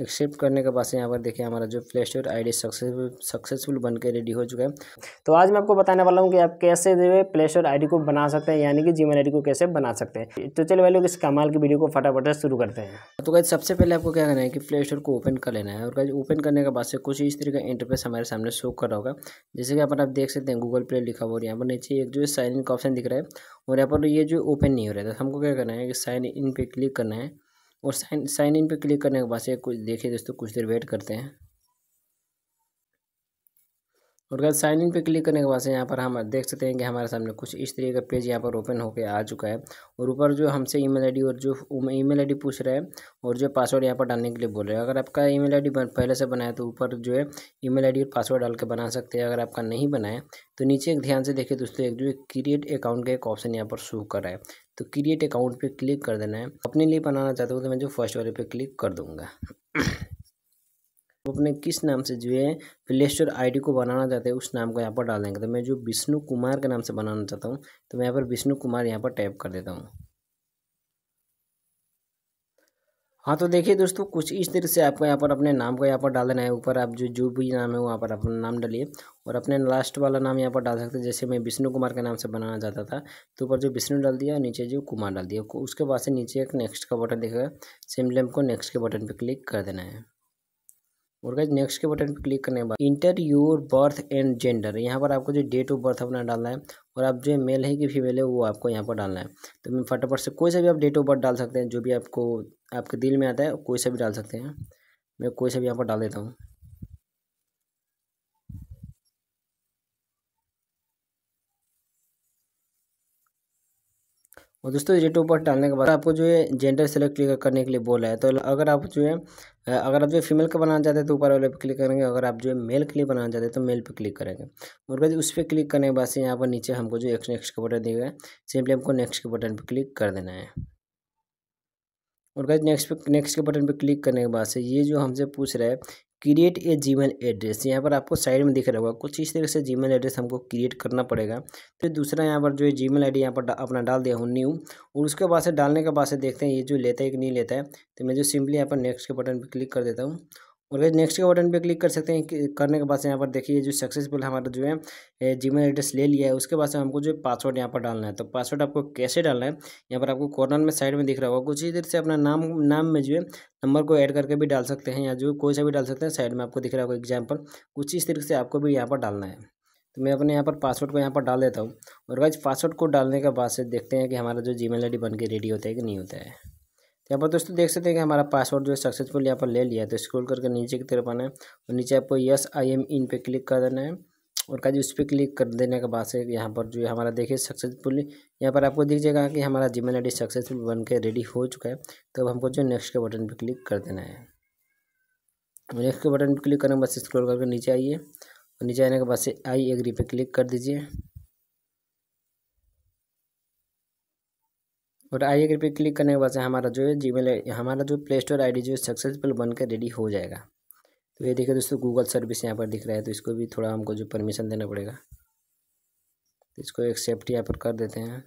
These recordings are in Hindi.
एक्सेप्ट करने के बाद यहाँ पर देखिए हमारा जो Play Store I D successful successful बन के रेडी हो चुका है तो आज मैं आपको बताने वाला हूँ कि आप कैसे जो है प्ले स्टोर आई डी को बना सकते हैं यानी कि जी मेल को कैसे बना सकते हैं तो चलिए वाले इस कमाल की वीडियो को फटाफट से शुरू करते हैं तो कहीं सबसे पहले आपको क्या करना है कि प्ले स्टोर को ओपन कर लेना है और गाइज ओपन करने के बाद से कुछ इस तरह का इंटरफेस हमारे सामने शो कर रहा होगा जैसे कि अपन आप देख सकते हैं गूगल प्ले लिखा हुआ और यहाँ पर नीचे एक जो है साइन इन का ऑप्शन दिख रहा है और यहाँ पर ये जो ओपन नहीं हो रहा है तो हमको क्या करना है कि साइन इन पे क्लिक करना है और साइन साइन इन पे क्लिक करने के बाद से कुछ देखिए दोस्तों कुछ देर वेट करते हैं और अगर साइन इन पे क्लिक करने के बाद से यहाँ पर हम देख सकते हैं कि हमारे सामने कुछ इस तरीके का पेज यहाँ पर ओपन होकर आ चुका है और ऊपर जो हमसे ईमेल आईडी और जो ईमेल आईडी पूछ रहा है और जो पासवर्ड यहाँ पर डालने के लिए बोल रहे हैं अगर आपका ईमेल आईडी पहले से बनाए तो ऊपर जो है ई मेल और पासवर्ड डाल के बना सकते हैं अगर आपका नहीं बनाए तो नीचे एक ध्यान से देखिए दोस्तों एक जो क्रिएट अकाउंट का एक ऑप्शन यहाँ पर शो कर रहा है तो क्रिएट अकाउंट पे क्लिक कर देना है अपने लिए बनाना चाहता हूँ तो मैं जो फर्स्ट वाले पे क्लिक कर दूँगा अपने किस नाम से जो है प्ले स्टोर आई को बनाना चाहते हैं उस नाम को यहाँ पर डाल देंगे तो मैं जो विष्णु कुमार के नाम से बनाना चाहता हूँ तो मैं यहाँ पर विष्णु कुमार यहाँ पर टाइप कर देता हूँ हाँ तो देखिए दोस्तों कुछ इस तरह से आपको यहाँ पर अपने नाम का यहाँ पर डाल देना है ऊपर आप जो जो भी नाम है वहाँ पर अपना नाम डालिए और अपने लास्ट वाला नाम यहाँ पर डाल सकते हैं जैसे मैं विष्णु कुमार के नाम से बनाना चाहता था तो ऊपर जो विष्णु डाल दिया और नीचे जो कुमार डाल दिया उसके बाद से नीचे एक नेक्स्ट का बटन दिखेगा लेम को नेक्स्ट के बटन पर क्लिक कर देना है और गाइज नेक्स्ट के बटन पर क्लिक करने के बाद enter your birth and gender यहाँ पर आपको जो डेट ऑफ बर्थ अपना डालना है और आप जो मेल है कि फीमेल है वो आपको यहाँ पर डालना है तो मैं फटाफट से कोई सा भी आप डेट ऑफ बर्थ डाल सकते हैं जो भी आपको आपके दिल में आता है कोई सा भी डाल सकते हैं मैं कोई सा भी यहाँ पर डाल देता हूँ और दोस्तों रेटो ऊपर डालने के बाद आपको जो है जेंडर सेलेक्ट क्लिक करने के लिए बोला है तो अगर आप जो है अगर आप जो फीमेल का बनाना चाहते हैं तो ऊपर वाले पे क्लिक करेंगे अगर आप जो है मेल के लिए बनाना चाहते हैं तो मेल पे क्लिक करेंगे और बाद उस पर क्लिक करने के बाद से यहाँ पर नीचे हमको जो एक्स नेक्स्ट का बटन दिया सिंपली हमको नेक्स्ट के बटन पर क्लिक कर देना है और गैज नेक्स्ट पे नेक्स्ट के बटन पे क्लिक करने के बाद से ये जो हमसे पूछ रहा है क्रिएट ए जीमेल एड्रेस यहाँ पर आपको साइड में दिख रहा होगा कुछ इस तरह से जीमेल एड्रेस हमको क्रिएट करना पड़ेगा फिर तो दूसरा यहाँ पर जो है जीमेल आईडी यहाँ पर अपना डाल दिया हूँ न्यू और उसके बाद से डालने के बाद से देखते हैं ये जो लेता है कि नहीं लेता है तो मैं जो सिंपली यहाँ पर नेक्स्ट के बटन पर क्लिक कर देता हूँ और गैस नेक्स्ट के बटन पे क्लिक कर सकते हैं करने के बाद से यहाँ पर देखिए जो सक्सेसफुल हमारा जो है जीमेल एड्रेस ले लिया है उसके बाद से हमको जो पासवर्ड यहाँ पर डालना है तो पासवर्ड आपको कैसे डालना है यहाँ पर आपको कॉर्नर में साइड में दिख रहा होगा कुछ ही देर से अपना नाम नाम में जो है नंबर को ऐड करके भी डाल सकते हैं या जो कोई सा भी डाल सकते हैं साइड में आपको दिख रहा होगा एग्जाम्पल कुछ इस तरीके से आपको भी यहाँ पर डालना है तो मैं अपने यहाँ पर पासवर्ड को यहाँ पर डाल देता हूँ और गैस पासवर्ड को डालने के बाद से देखते हैं कि हमारा जो जी मेल बन के रेडी होता है कि नहीं होता है तो यहाँ पर दोस्तों देख सकते हैं कि हमारा पासवर्ड जो है सक्सेसफुल यहाँ पर ले लिया तो स्क्रॉल करके नीचे की तरफ आना है और नीचे आपको यस आई एम इन पे क्लिक कर देना है और कहा उस पर क्लिक कर देने के बाद से यहाँ पर जो हमारा देखिए सक्सेसफुल यहाँ पर आपको दिख जाएगा कि हमारा जीमेल आई सक्सेसफुल बन के रेडी हो चुका है तो अब हमको जो नेक्स्ट के बटन पर क्लिक कर देना है नेक्स्ट के बटन पर क्लिक करने के बाद स्क्रॉल करके नीचे आइए और नीचे आने के बाद से आई एग्री पे क्लिक कर दीजिए और आई एग्री पे क्लिक करने के बाद से हमारा जो है जी मेल हमारा जो प्ले स्टोर आई जो सक्सेसफुल बनकर रेडी हो जाएगा तो ये देखिए दोस्तों गूगल सर्विस यहाँ पर दिख रहा है तो इसको भी थोड़ा हमको जो परमिशन देना पड़ेगा तो इसको एक्सेप्ट यहाँ पर कर देते हैं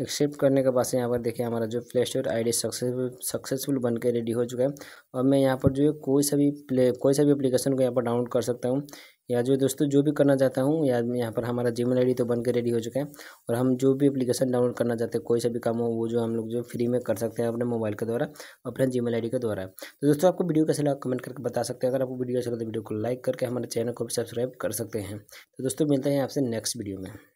एक्सेप्ट करने के बाद से यहाँ पर देखिए हमारा जो Play Store I successful successful बन के रेडी हो चुका है और मैं यहाँ पर जो है कोई सा भी प्ले कोई सा भी एप्लीकेशन को यहाँ पर डाउनलोड कर सकता हूँ या जो दोस्तों जो भी करना चाहता हूँ या यहाँ पर हमारा जीमेल आईडी तो बनकर रेडी हो चुका है और हम जो भी एप्लीकेशन डाउनलोड करना चाहते हैं कोई सा भी काम हो वो जो हम लोग जो फ्री में कर सकते हैं अपने मोबाइल के द्वारा अपने जी मेल के द्वारा तो दोस्तों आपको वीडियो कैसे लगा कमेंट करके बता सकते हैं अगर आपको वीडियो अच्छा लगता तो वीडियो को लाइक करके हमारे चैनल को भी सब्सक्राइब कर सकते हैं तो दोस्तों मिलते हैं आपसे नेक्स्ट वीडियो में